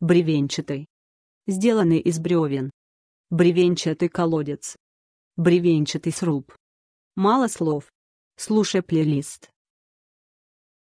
бревенчатый, сделанный из бревен, бревенчатый колодец, бревенчатый сруб. Мало слов. Слушай плейлист.